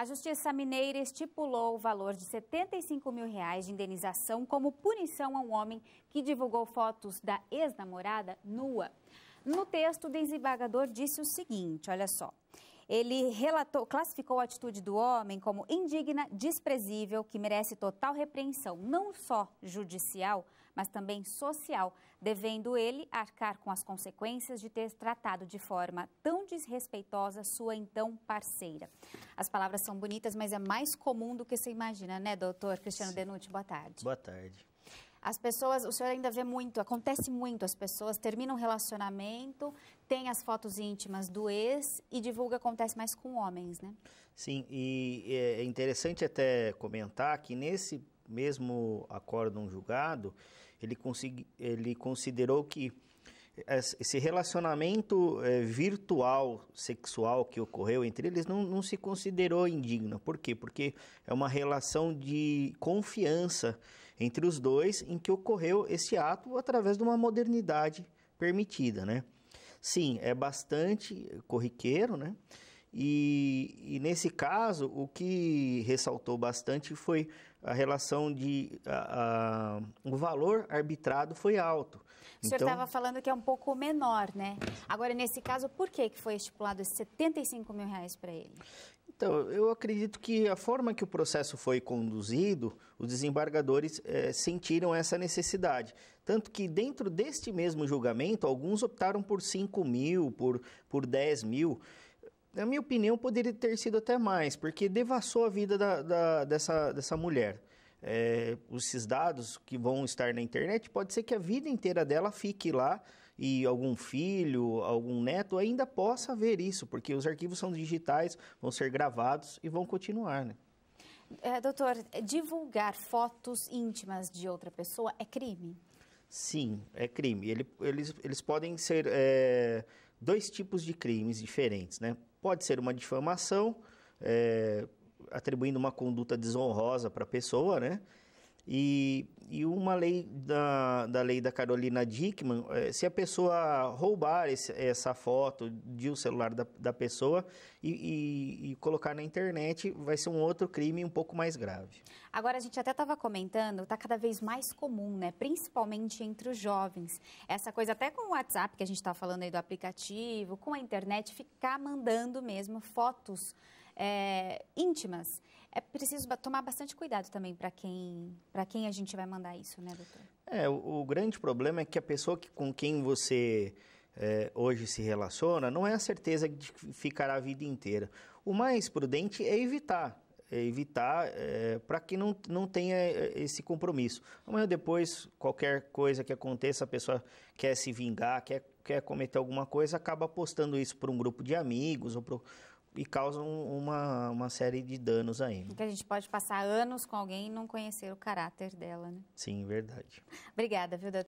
A Justiça Mineira estipulou o valor de R$ 75 mil reais de indenização como punição a um homem que divulgou fotos da ex-namorada nua. No texto, o desembargador disse o seguinte: olha só. Ele relatou, classificou a atitude do homem como indigna, desprezível, que merece total repreensão, não só judicial, mas também social, devendo ele arcar com as consequências de ter tratado de forma tão desrespeitosa sua então parceira. As palavras são bonitas, mas é mais comum do que você imagina, né, doutor Cristiano Denuti? Boa tarde. Boa tarde. As pessoas, o senhor ainda vê muito, acontece muito, as pessoas terminam um relacionamento, tem as fotos íntimas do ex e divulga, acontece mais com homens, né? Sim, e é, é interessante até comentar que nesse mesmo acórdão julgado, ele, consegui, ele considerou que esse relacionamento é, virtual sexual que ocorreu entre eles não, não, se considerou indigno. Por quê? Porque é uma relação de confiança entre os dois em que ocorreu esse ato através de uma modernidade permitida, né? Sim, é bastante corriqueiro, né? E, e, nesse caso, o que ressaltou bastante foi a relação de. A, a, o valor arbitrado foi alto. O senhor estava então falando que é um pouco menor, né? Agora, nesse caso, por que, que foi estipulado 75 mil reais para ele? Então, eu acredito que a forma que o processo foi conduzido, os desembargadores é, sentiram essa necessidade. Tanto que, dentro deste mesmo julgamento, alguns optaram por 5 mil, por, por 10 mil. Na minha opinião, poderia ter sido até mais, porque devassou a vida da, da, dessa, dessa mulher é, esses dados que vão estar na internet, pode ser que a vida inteira dela fique lá e algum filho, algum neto ainda possa ver isso, porque os arquivos são digitais, vão ser gravados e vão continuar, né? É, doutor, divulgar fotos íntimas de outra pessoa é crime? Sim, é crime. Ele, eles, eles podem ser é, dois tipos de crimes diferentes, né? Pode ser uma difamação, é, atribuindo uma conduta desonrosa para a pessoa, né? E, e uma lei da, da lei da Carolina Dickman, eh, se a pessoa roubar esse, essa foto de um celular da, da pessoa e, e, e, colocar na internet, vai ser um outro crime um pouco mais grave. Agora, a gente até estava comentando, está cada vez mais comum, né? Principalmente entre os jovens. Essa coisa até com o WhatsApp, que a gente está falando aí do aplicativo, com a internet, ficar mandando mesmo fotos é, íntimas. É preciso tomar bastante cuidado também para quem, quem a gente vai mandar isso, né, doutor? É, o, o grande problema é que a pessoa que, com quem você é, hoje se relaciona não é a certeza de que ficará a vida inteira. O mais prudente é evitar é, evitar é, para que não, não tenha é, esse compromisso. Amanhã depois, qualquer coisa que aconteça, a pessoa quer se vingar, quer, quer cometer alguma coisa, acaba postando isso para um grupo de amigos ou e causam uma, uma série de danos aí. Que a gente pode passar anos com alguém e não conhecer o caráter dela, né? Sim, verdade. Obrigada, viu, doutor?